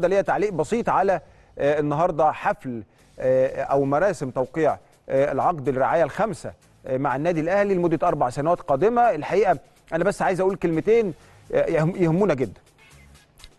ده ليا تعليق بسيط على آه، النهارده حفل آه، او مراسم توقيع آه، العقد الرعايه الخامسه مع النادي الاهلي لمده اربع سنوات قادمه الحقيقه انا بس عايز اقول كلمتين يهمونا جدا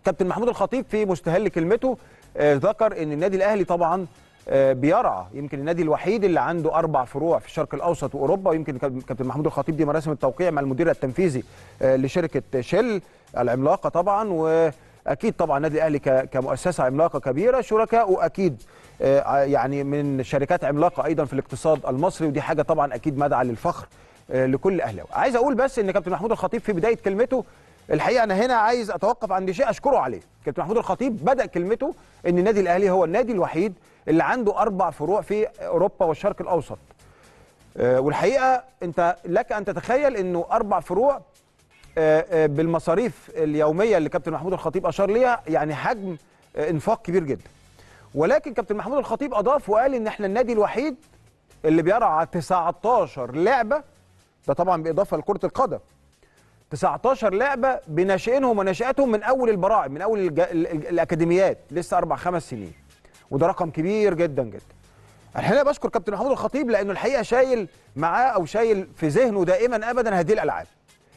كابتن محمود الخطيب في مستهل كلمته ذكر ان النادي الاهلي طبعا بيرعى يمكن النادي الوحيد اللي عنده اربع فروع في الشرق الاوسط واوروبا ويمكن كابتن محمود الخطيب دي مراسم التوقيع مع المدير التنفيذي لشركه شل العملاقه طبعا و اكيد طبعا النادي الاهلي كمؤسسه عملاقه كبيره شركاء واكيد آه، يعني من شركات عملاقه ايضا في الاقتصاد المصري ودي حاجه طبعا اكيد مدعى للفخر آه، لكل اهلاوي عايز اقول بس ان كابتن محمود الخطيب في بدايه كلمته الحقيقه انا هنا عايز اتوقف عند شيء اشكره عليه كابتن محمود الخطيب بدا كلمته ان النادي الاهلي هو النادي الوحيد اللي عنده اربع فروع في اوروبا والشرق الاوسط آه، والحقيقه انت لك ان تتخيل انه اربع فروع آه، آه، بالمصاريف اليوميه اللي كابتن محمود الخطيب اشار ليها يعني حجم آه، انفاق كبير جدا ولكن كابتن محمود الخطيب اضاف وقال ان احنا النادي الوحيد اللي بيرعى 19 لعبه ده طبعا باضافه لكره القدم 19 لعبه بناشئينهم وناشئاتهم من اول البراعم من اول الج... ال... ال... الاكاديميات لسه اربع خمس سنين وده رقم كبير جدا جدا. الحقيقه بشكر كابتن محمود الخطيب لانه الحقيقه شايل معاه او شايل في ذهنه دائما ابدا هذه الالعاب.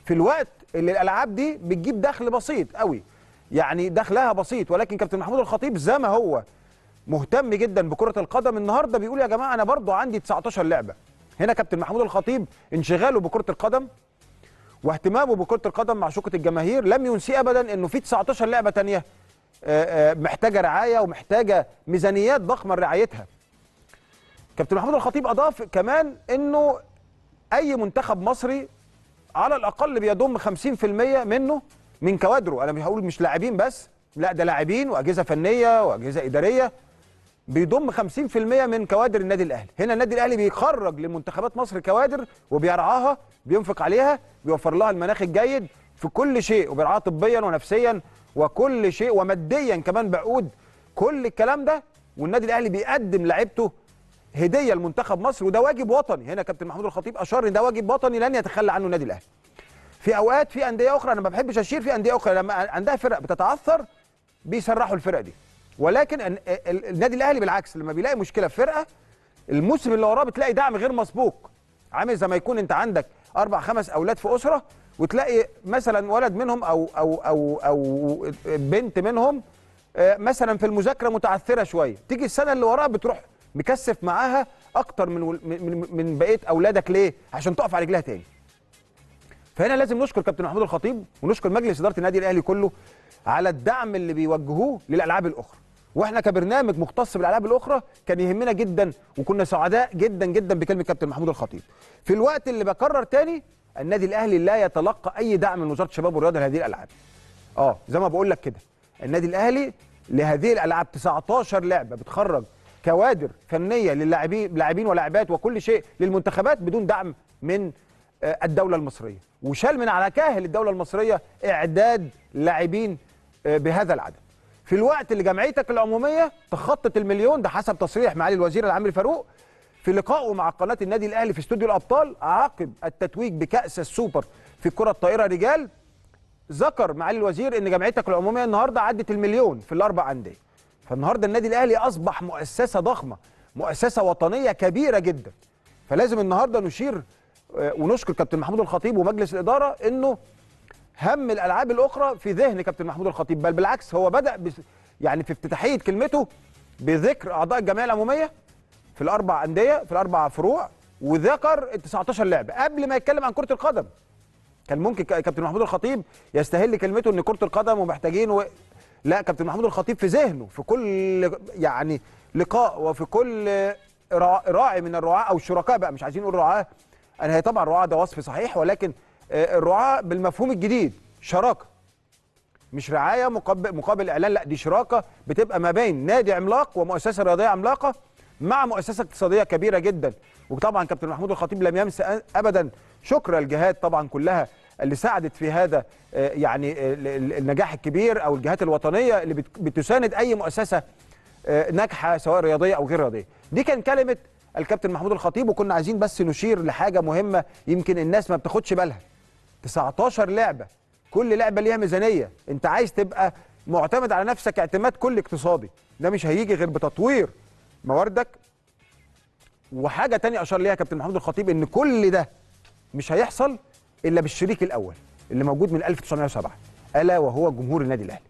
في الوقت اللي الالعاب دي بتجيب دخل بسيط قوي يعني دخلها بسيط ولكن كابتن محمود الخطيب زي ما هو مهتم جدا بكره القدم النهارده بيقول يا جماعه انا برضو عندي 19 لعبه هنا كابتن محمود الخطيب انشغاله بكره القدم واهتمامه بكره القدم مع شوكه الجماهير لم ينسي ابدا انه في 19 لعبه ثانيه آه، آه، محتاجه رعايه ومحتاجه ميزانيات ضخمه لرعايتها كابتن محمود الخطيب اضاف كمان انه اي منتخب مصري على الاقل بيضم 50% منه من كوادره انا مش هقول مش لاعبين بس لا ده لاعبين واجهزه فنيه واجهزه اداريه بيضم 50% من كوادر النادي الاهلي هنا النادي الاهلي بيخرج لمنتخبات مصر كوادر وبيرعاها بينفق عليها بيوفر لها المناخ الجيد في كل شيء وبيرعاها طبيا ونفسيا وكل شيء وماديا كمان بعقود كل الكلام ده والنادي الاهلي بيقدم لعيبته هديه لمنتخب مصر وده واجب وطني هنا كابتن محمود الخطيب اشار ان ده واجب وطني لن يتخلى عنه النادي الاهلي في اوقات في انديه اخرى انا ما بحبش اشير في انديه اخرى لما عندها فرق بتتعثر بيسرحوا الفرق دي ولكن النادي الاهلي بالعكس لما بيلاقي مشكله في فرقه الموسم اللي وراه بتلاقي دعم غير مسبوق عامل زي ما يكون انت عندك اربع خمس اولاد في اسره وتلاقي مثلا ولد منهم او او او او بنت منهم آه، مثلا في المذاكره متعثره شويه تيجي السنه اللي وراها بتروح مكثف معاها اكتر من من من بقيه اولادك ليه عشان تقف على رجلها تاني فهنا لازم نشكر كابتن محمود الخطيب ونشكر مجلس اداره النادي الاهلي كله على الدعم اللي بيوجهوه للالعاب الاخرى واحنا كبرنامج مختص بالالعاب الاخرى كان يهمنا جدا وكنا سعداء جدا جدا بكلمه كابتن محمود الخطيب في الوقت اللي بكرر تاني النادي الاهلي لا يتلقى اي دعم من وزاره الشباب والرياضه لهذه الالعاب اه زي ما بقول لك كده النادي الاهلي لهذه الالعاب 19 لعبه بتخرج كوادر فنيه للاعبين لاعبين ولاعبات وكل شيء للمنتخبات بدون دعم من آه، الدوله المصريه وشال من على كاهل الدوله المصريه اعداد لاعبين آه، بهذا العدد في الوقت اللي جمعيتك العموميه تخطت المليون ده حسب تصريح معالي الوزير العامري فاروق في لقائه مع قناه النادي الاهلي في استوديو الابطال عقب التتويج بكاس السوبر في كره الطائره رجال ذكر معالي الوزير ان جمعيتك العموميه النهارده عدت المليون في الاربع انديه فالنهارده النادي الاهلي اصبح مؤسسه ضخمه مؤسسه وطنيه كبيره جدا فلازم النهارده نشير آه، ونشكر كابتن محمود الخطيب ومجلس الاداره انه هم الالعاب الاخرى في ذهن كابتن محمود الخطيب بل بالعكس هو بدا يعني في افتتاحيه كلمته بذكر اعضاء الجمعيه العموميه في الاربع انديه في الاربع فروع وذكر ال 19 لعبه قبل ما يتكلم عن كره القدم كان ممكن كابتن محمود الخطيب يستهل كلمته ان كره القدم ومحتاجين و... لا كابتن محمود الخطيب في ذهنه في كل يعني لقاء وفي كل راعي من الرعاه او الشركاء بقى مش عايزين نقول رعاه انا هي طبعا رعاه ده وصف صحيح ولكن آه، الرعاه بالمفهوم الجديد شراكه مش رعايه مقابل مقابل اعلان لا دي شراكه بتبقى ما بين نادي عملاق ومؤسسه رياضيه عملاقه مع مؤسسه اقتصاديه كبيره جدا وطبعا كابتن محمود الخطيب لم ينسى ابدا شكر الجهات طبعا كلها اللي ساعدت في هذا آه، يعني آه، النجاح الكبير او الجهات الوطنيه اللي بتساند اي مؤسسه آه، ناجحه سواء رياضيه او غير رياضيه دي كان كلمه الكابتن محمود الخطيب وكنا عايزين بس نشير لحاجه مهمه يمكن الناس ما بتاخدش بالها 19 لعبه كل لعبه ليها ميزانيه انت عايز تبقى معتمد على نفسك اعتماد كل اقتصادي ده مش هيجي غير بتطوير مواردك وحاجه تانية اشار ليها كابتن محمود الخطيب ان كل ده مش هيحصل الا بالشريك الاول اللي موجود من 1907 الا وهو جمهور النادي الاهلي